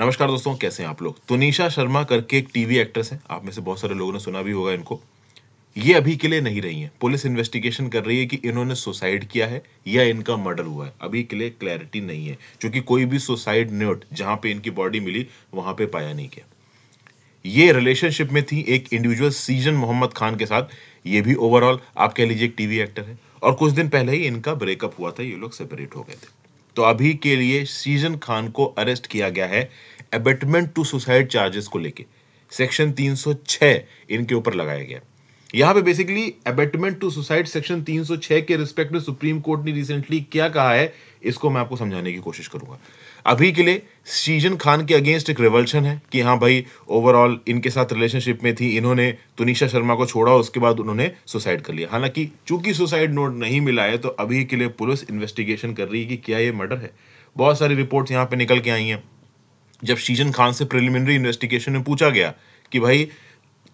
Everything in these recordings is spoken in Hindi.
नमस्कार दोस्तों कैसे हैं आप लोग तुनिशा शर्मा करके एक टीवी एक्ट्रेस हैं आप में से बहुत सारे लोगों ने सुना भी होगा इनको ये अभी के लिए नहीं रही हैं पुलिस इन्वेस्टिगेशन कर रही है कि इन्होंने सुसाइड किया है या इनका मर्डर हुआ है अभी के लिए क्लैरिटी नहीं है क्योंकि कोई भी सुसाइड नोट जहां पे इनकी बॉडी मिली वहां पे पाया नहीं गया ये रिलेशनशिप में थी एक इंडिविजुअल सीजन मोहम्मद खान के साथ ये भी ओवरऑल आप कह लीजिए एक टीवी एक्टर है और कुछ दिन पहले ही इनका ब्रेकअप हुआ था ये लोग सेपरेट हो गए थे तो अभी के लिए सीजन खान को अरेस्ट किया गया है एबेटमेंट टू सुसाइड चार्जेस को लेके सेक्शन 306 इनके ऊपर लगाया गया यहां पे basically abetment to suicide section 306 के रिस्पेक्ट में सुप्रीम कोर्ट ने रिसेंटली क्या कहा है इसको मैं आपको समझाने की कोशिश करूंगा अभी के लिए सीजन खान के अगेंस्ट एक रिवल्शन है कि हाँ भाई ओवरऑल इनके साथ रिलेशनशिप में थी इन्होंने तुनिशा शर्मा को छोड़ा उसके बाद उन्होंने सुसाइड कर लिया हालांकि चूंकि सुसाइड नोट नहीं मिला है तो अभी के लिए पुलिस इन्वेस्टिगेशन कर रही है कि क्या ये मर्डर है बहुत सारी रिपोर्ट्स यहाँ पे निकल के आई हैं जब शीजन खान से प्रिलिमिनरी इन्वेस्टिगेशन में पूछा गया कि भाई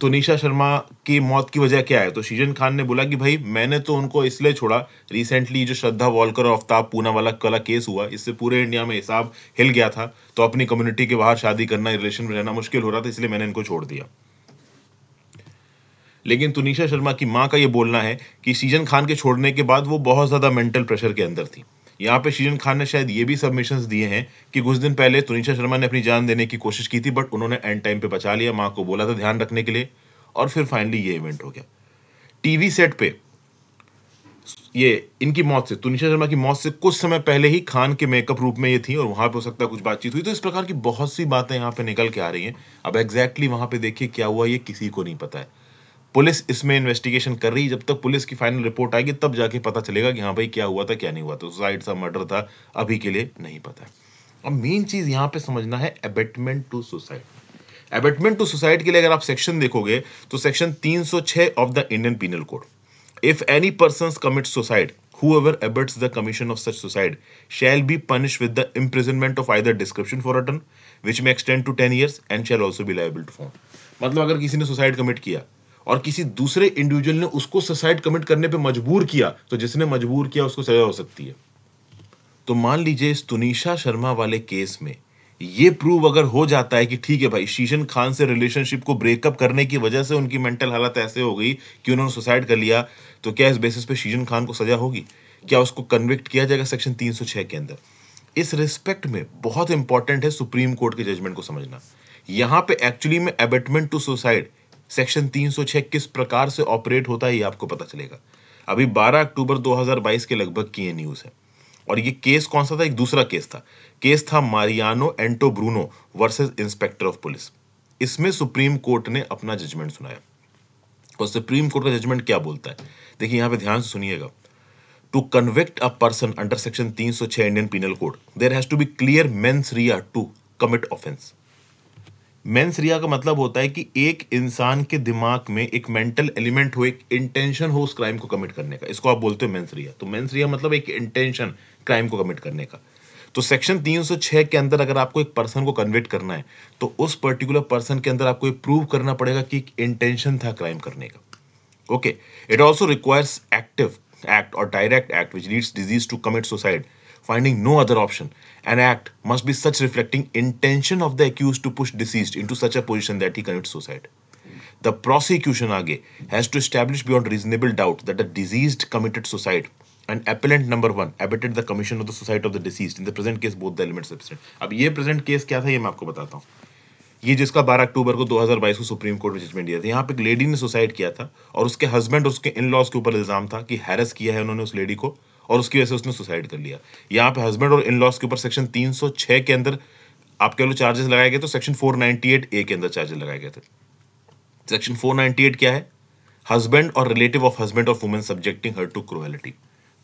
तो निशा शर्मा की मौत की वजह क्या है तो शीजन खान ने बोला कि भाई मैंने तो उनको इसलिए छोड़ा रिसेंटली जो श्रद्धा वॉलकर और आफ्ताब पूना वाला कला केस हुआ इससे पूरे इंडिया में हिसाब हिल गया था तो अपनी कम्युनिटी के बाहर शादी करना रिलेशन में रहना मुश्किल हो रहा था इसलिए मैंने इनको छोड़ दिया लेकिन तुनिशा तो शर्मा की माँ का यह बोलना है कि सीजन खान के छोड़ने के बाद वो बहुत ज़्यादा मेंटल प्रेशर के अंदर थी यहाँ पे शीजन खान ने शायद ये भी सबमिशंस दिए हैं कि कुछ दिन पहले तुनिशा शर्मा ने अपनी जान देने की कोशिश की थी बट उन्होंने एंड टाइम पे बचा लिया माँ को बोला था ध्यान रखने के लिए और फिर फाइनली ये इवेंट हो गया टीवी सेट पे ये इनकी मौत से तुनिशा शर्मा की मौत से कुछ समय पहले ही खान के मेकअप रूप में ये थी और वहां पे हो सकता है कुछ बातचीत हुई तो इस प्रकार की बहुत सी बातें यहाँ पे निकल के आ रही हैं अब एग्जैक्टली exactly वहाँ पे देखिए क्या हुआ ये किसी को नहीं पता है पुलिस इसमें इन्वेस्टिगेशन कर रही है जब तक पुलिस की फाइनल रिपोर्ट आएगी तब जाके पता चलेगा कि हाँ भाई क्या हुआ था क्या नहीं हुआ था सुसाइड सा मर्डर था अभी के लिए नहीं पता है अब मेन चीज यहाँ पे समझना है abetment to suicide abetment to suicide के लिए अगर आप सेक्शन देखोगे तो section 306 of the Indian penal code if any person commit suicide whoever abets the commission of such suicide shall be punished with the imprisonment of either description for a term which may extend to 10 years and shall also be liable to fine मतलब अगर किसी ने सुसाइड कमिट किया और किसी दूसरे इंडिविजुअल ने उसको सुसाइड कमिट करने पे मजबूर किया तो जिसने मजबूर किया उसको सजा हो सकती है तो मान लीजिए इस तुनिशा शर्मा वाले केस में ये प्रूव अगर हो जाता है कि ठीक है भाई शीशन खान से रिलेशनशिप को ब्रेकअप करने की वजह से उनकी मेंटल हालत ऐसे हो गई कि उन्होंने सुसाइड कर लिया तो क्या इस बेसिस पे शीशन खान को सजा होगी क्या उसको कन्विक्ट किया जाएगा सेक्शन 306 के अंदर इस रिस्पेक्ट में बहुत इंपॉर्टेंट है सुप्रीम कोर्ट के जजमेंट को समझना यहां पे एक्चुअली में एबेटमेंट टू सुसाइड सेक्शन 306 किस प्रकार से ऑपरेट होता है ये आपको पता चलेगा अभी 12 अक्टूबर 2022 के लगभग की ये न्यूज़ है और ये केस कौन सा था एक दूसरा केस था केस था Mariano Anto Bruno versus inspector of police इसमें सुप्रीम कोर्ट ने अपना जजमेंट सुनाया और सुप्रीम कोर्ट का जजमेंट क्या बोलता है देखिए यहां पे ध्यान से सुनिएगा to convict a person under section 306 Indian penal code there has to be clear mens rea to commit offence mens rea का मतलब होता है कि एक इंसान के दिमाग में एक मेंटल एलिमेंट हो एक इंटेंशन हो उस क्राइम को कमिट करने का इसको आप बोलते हो मेंस रिया तो मेंस रिया मतलब एक इंटेंशन क्राइम को कमिट करने का तो सेक्शन 306 के अंदर अगर आपको एक पर्सन को कन्विट करना है तो उस पर्टिकुलर पर्सन के अंदर आपको ये प्रूव करना पड़ेगा कि इंटेंशन था क्राइम करने का okay it also requires active act और direct act which leads deceased to commit suicide finding no other option. An act must be such reflecting intention of the accused to push deceased into such a position that he commits suicide. The prosecution again has to establish beyond reasonable doubt that the deceased committed suicide and appellant number one abetted the commission of the suicide of the deceased in the present case both the elements are present. अब ये present case क्या था ये मैं आपको बताता हूँ ये जिसका 12 अक्टूबर को 2022 को सुप्रीम कोर्ट में जजमेंट दिया था यहाँ पे एक लेडी ने सुसाइड किया था और उसके हस्बैंड और उसके इन लॉज के ऊपर इल्ज़ाम था कि हैरस किया है उन्होंने उस लेडी को और उसकी वजह से उसने सुसाइड कर लिया यहाँ पे हस्बैंड और इन लॉस के ऊपर सेक्शन 306 के अंदर आप कह लो चार्जेस लगाए गए तो सेक्शन 498 ए के अंदर चार्जेस लगाए गए थे सेक्शन 498 क्या है हस्बैंड और relative of husband of women subjecting her to cruelty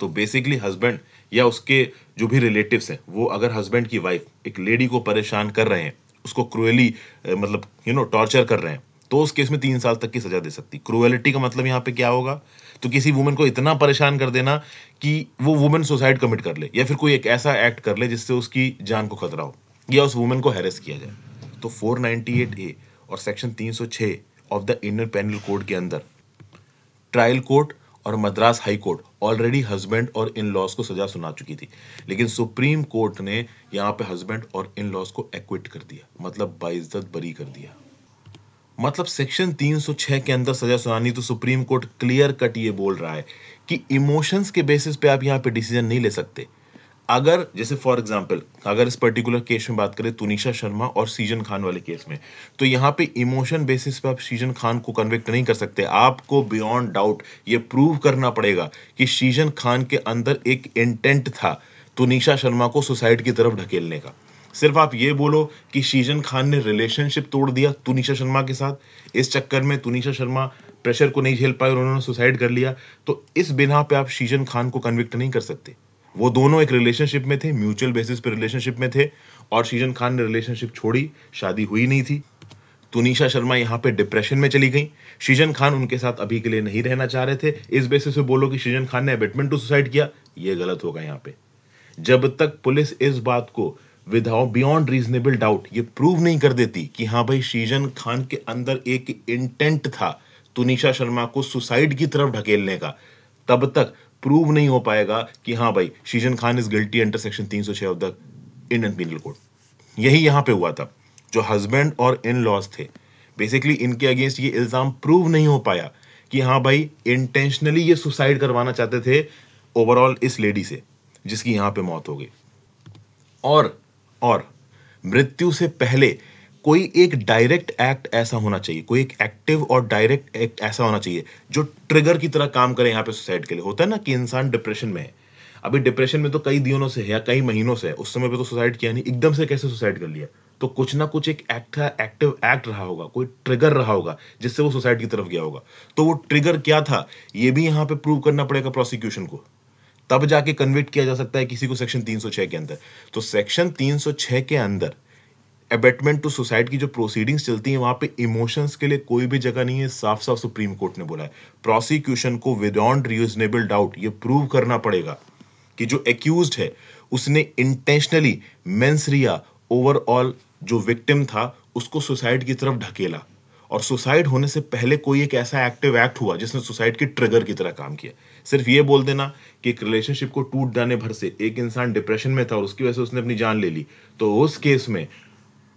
तो बेसिकली हस्बैंड या उसके जो भी रिलेटिव हैं वो अगर हस्बैंड की वाइफ एक लेडी को परेशान कर रहे हैं उसको क्रुएली मतलब यू नो टॉर्चर कर रहे हैं तो उस केस में तीन साल तक की सजा दे सकती क्रुएलिटी का मतलब यहाँ पे क्या होगा तो किसी वुमेन को इतना परेशान कर देना कि वो वुमेन सुसाइड कमिट कर ले या फिर कोई एक ऐसा एक्ट कर ले जिससे उसकी जान को खतरा हो या उस वुमेन को हैरेस किया जाए तो 498 ए और section 306 of the Indian penal code के अंदर ट्रायल कोर्ट और Madras high court already husband और इन लॉज को सजा सुना चुकी थी लेकिन सुप्रीम कोर्ट ने यहाँ पे हस्बैंड और इन लॉज को एक्विट कर दिया मतलब बाइज्जत बरी कर दिया मतलब सेक्शन 306 के अंदर सजा सुनानी तो सुप्रीम कोर्ट क्लियर कट ये बोल रहा है कि इमोशंस के बेसिस पे आप यहाँ पे डिसीजन नहीं ले सकते अगर जैसे फॉर एग्जाम्पल अगर इस पर्टिकुलर केस में बात करें तुनिशा शर्मा और सीजन खान वाले केस में तो यहाँ पे इमोशन बेसिस पे आप सीजन खान को कन्विक्ट नहीं कर सकते आपको बियॉन्ड डाउट ये प्रूव करना पड़ेगा कि सीजन खान के अंदर एक इंटेंट था तुनिशा शर्मा को सुसाइड की तरफ ढकेलने का सिर्फ आप ये बोलो कि शीजन खान ने रिलेशनशिप तोड़ दिया तुनिशा शर्मा के साथ इस चक्कर में तुनिशा शर्मा प्रेशर को नहीं झेल पाए और उन्होंने सुसाइड कर लिया तो इस बिना पे आप शीजन खान को कन्विक्ट नहीं कर सकते वो दोनों एक रिलेशनशिप में थे म्यूचुअल बेसिस पे रिलेशनशिप में थे और शीजन खान ने रिलेशनशिप छोड़ी शादी हुई नहीं थी तुनिशा शर्मा यहाँ पे डिप्रेशन में चली गई शीजन खान उनके साथ अभी के लिए नहीं रहना चाह रहे थे इस बेसिस पे बोलो कि शीजन खान ने अबेटमेंट टू सुसाइड किया ये गलत होगा यहाँ पे जब तक पुलिस इस बात को विदाउट बियॉन्ड रीजनेबल डाउट ये प्रूव नहीं कर देती कि हाँ भाई शीजन खान के अंदर एक इंटेंट था तुनिशा शर्मा को सुसाइड की तरफ ढकेलने का तब तक प्रूव नहीं हो पाएगा कि हाँ भाई Sheezan Khan is guilty under section तीन सौ छह of the Indian penal code यही यहां पे हुआ था जो हस्बैंड और इन लॉज थे बेसिकली इनके अगेंस्ट ये इल्ज़ाम प्रूव नहीं हो पाया कि हाँ भाई इंटेंशनली ये सुसाइड करवाना चाहते थे ओवरऑल इस लेडी से जिसकी यहां पे मौत हो गई और और मृत्यु से पहले कोई एक डायरेक्ट एक्ट ऐसा होना चाहिए कोई एक एक्टिव और डायरेक्ट एक्ट ऐसा होना चाहिए जो ट्रिगर की तरह काम करे यहाँ पे सुसाइड के लिए होता है ना कि इंसान डिप्रेशन में है अभी डिप्रेशन में तो कई दिनों से है या कई महीनों से है उस समय पे तो सुसाइड किया नहीं एकदम से कैसे सुसाइड कर लिया तो कुछ ना कुछ एक एक्ट एक्टिव एक्ट रहा होगा कोई ट्रिगर रहा होगा जिससे वो सुसाइड की तरफ गया होगा तो वो ट्रिगर क्या था ये भी यहाँ पे प्रूव करना पड़ेगा प्रोसिक्यूशन को तब जाके कन्विट किया जा सकता है किसी को सेक्शन 306 के अंदर तो सेक्शन 306 के अंदर एबेटमेंट टू सुसाइड की जो प्रोसीडिंग्स चलती हैं वहाँ पे इमोशंस के लिए कोई भी जगह नहीं है साफ साफ सुप्रीम कोर्ट ने बोला है प्रोसिक्यूशन को विदॉन्ड रीजनेबल डाउट ये प्रूव करना पड़ेगा कि जो एक्यूज है उसने इंटेंशनली मेंस रिया ओवरऑल जो विक्टिम था उसको सुसाइड की तरफ ढकेला और सुसाइड होने से पहले कोई एक ऐसा एक्टिव एक्ट हुआ जिसने सुसाइड की ट्रिगर की तरह काम किया सिर्फ ये बोल देना कि एक रिलेशनशिप को टूट जाने भर से एक इंसान डिप्रेशन में था और उसकी वजह से उसने अपनी जान ले ली तो उस केस में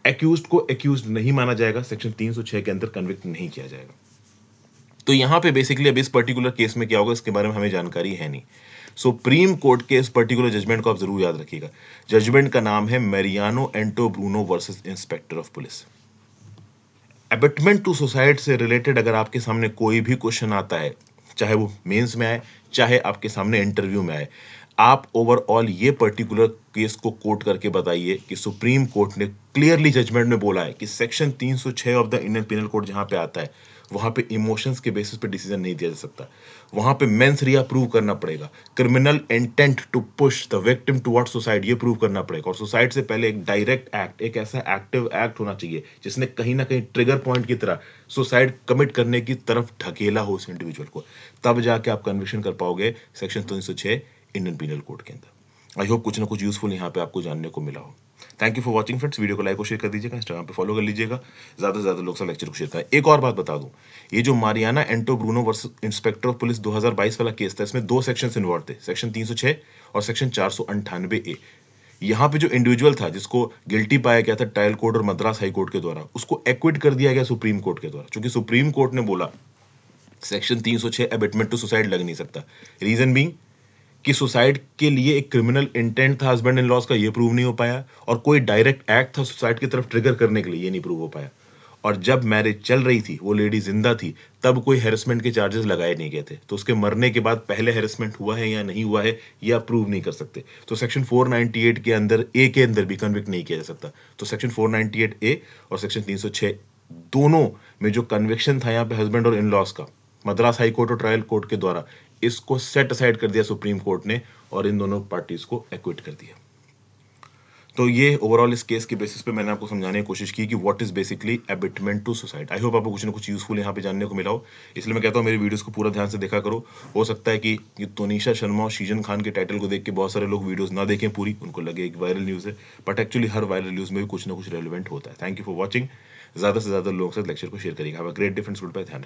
एक्यूज को एक्यूज नहीं माना जाएगा सेक्शन तीन के अंदर कन्विक्ट नहीं किया जाएगा तो यहां पे बेसिकली अब इस पर्टिकुलर केस में क्या होगा इसके बारे में हमें जानकारी है नहीं सुप्रीम कोर्ट के इस पर्टिकुलर जजमेंट को आप जरूर याद रखिएगा जजमेंट का नाम है Mariano Anto Bruno versus inspector of police abetment to suicide से रिलेटेड अगर आपके सामने कोई भी क्वेश्चन आता है चाहे वो मेंस में आए चाहे आपके सामने इंटरव्यू में आए आप ओवरऑल ये पर्टिकुलर केस को कोट करके बताइए कि सुप्रीम कोर्ट ने क्लियरली जजमेंट में बोला है कि section 306 of the Indian penal code जहां पे आता है वहाँ पे इमोशंस के बेसिस पे डिसीजन नहीं दिया जा सकता वहाँ पे मेंस रिया प्रूव करना पड़ेगा criminal intent to push the victim toward suicide ये प्रूव करना पड़ेगा और सुसाइड से पहले एक डायरेक्ट एक्ट एक ऐसा एक्टिव एक्ट होना चाहिए जिसने कहीं ना कहीं ट्रिगर पॉइंट की तरह सुसाइड कमिट करने की तरफ ढकेला हो उस इंडिविजुअल को तब जाके आप कन्विक्शन कर पाओगे सेक्शन तीन इंडियन पीनल कोड के अंदर आई होप कुछ ना कुछ यूजफुल यहाँ पे आपको जानने को मिला हो thank you for watching friends video को लाइक और शेयर कर दीजिएगा इंस्टाग्राम पर फॉलो कर लीजिएगा ज़्यादा से ज़्यादा लोग सब लेक्चर को शेयर करें एक और बात बता दूं ये जो Mariana Anto Bruno versus inspector of police 2022 वाला केस था इसमें दो सेक्शन इन्वॉल्व थे सेक्शन 306 और सेक्शन चार ए यहाँ पे जो इंडिविजुअल था जिसको गिल्टी पाया गया था ट्रायल कोर्ट और मद्रास हाई कोर्ट के द्वारा उसको एक्विट कर दिया गया सुप्रीम कोर्ट के द्वारा क्योंकि सुप्रीम कोर्ट ने बोला सेक्शन 306 सौ एबिटमेंट टू सुसाइड लग नहीं सकता रीजन बींग कि सुसाइड के लिए एक क्रिमिनल इंटेंट था हस्बैंड इन लॉज का ये प्रूव नहीं हो पाया और कोई डायरेक्ट एक्ट था सुसाइड की तरफ ट्रिगर करने के लिए ये नहीं प्रूव हो पाया और जब मैरिज चल रही थी वो लेडी जिंदा थी तब कोई हेरसमेंट के चार्जेस लगाए नहीं गए थे तो उसके मरने के बाद पहले हेरसमेंट हुआ है या नहीं हुआ है ये आप प्रूव नहीं कर सकते तो सेक्शन 498 के अंदर ए के अंदर भी कन्विक्ट नहीं किया जा सकता तो सेक्शन 498 ए और सेक्शन 306 दोनों में जो कन्विक्शन था यहाँ पे हस्बैंड और इन लॉस का मद्रास हाई कोर्ट और ट्रायल कोर्ट के द्वारा इसको सेट असाइड कर दिया सुप्रीम कोर्ट ने और इन दोनों पार्टीज को एक्विट कर दिया तो ये ओवरऑल इस केस के बेसिस पे मैंने आपको समझाने की कोशिश की कि what is basically abetment to suicide I hope आपको कुछ ना कुछ यूजफुल यहाँ पे जानने को मिला हो इसलिए मैं कहता हूँ मेरी वीडियोस को पूरा ध्यान से देखा करो हो सकता है कि ये तोनीशा शर्मा और शीजन खान के टाइटल को देख के बहुत सारे लोग वीडियोज ना देखें पूरी उनको लगे एक वायरल न्यूज़ है बट एक्चुअली हर वायरल न्यूज़ में भी कुछ ना कुछ रेलिवेंट होता है थैंक यू फॉर वॉचिंग ज़्यादा से ज़्यादा लोगों लेक्चर को शेयर करिएगा ग्रेट डिफरेंस रूट पर ध्यान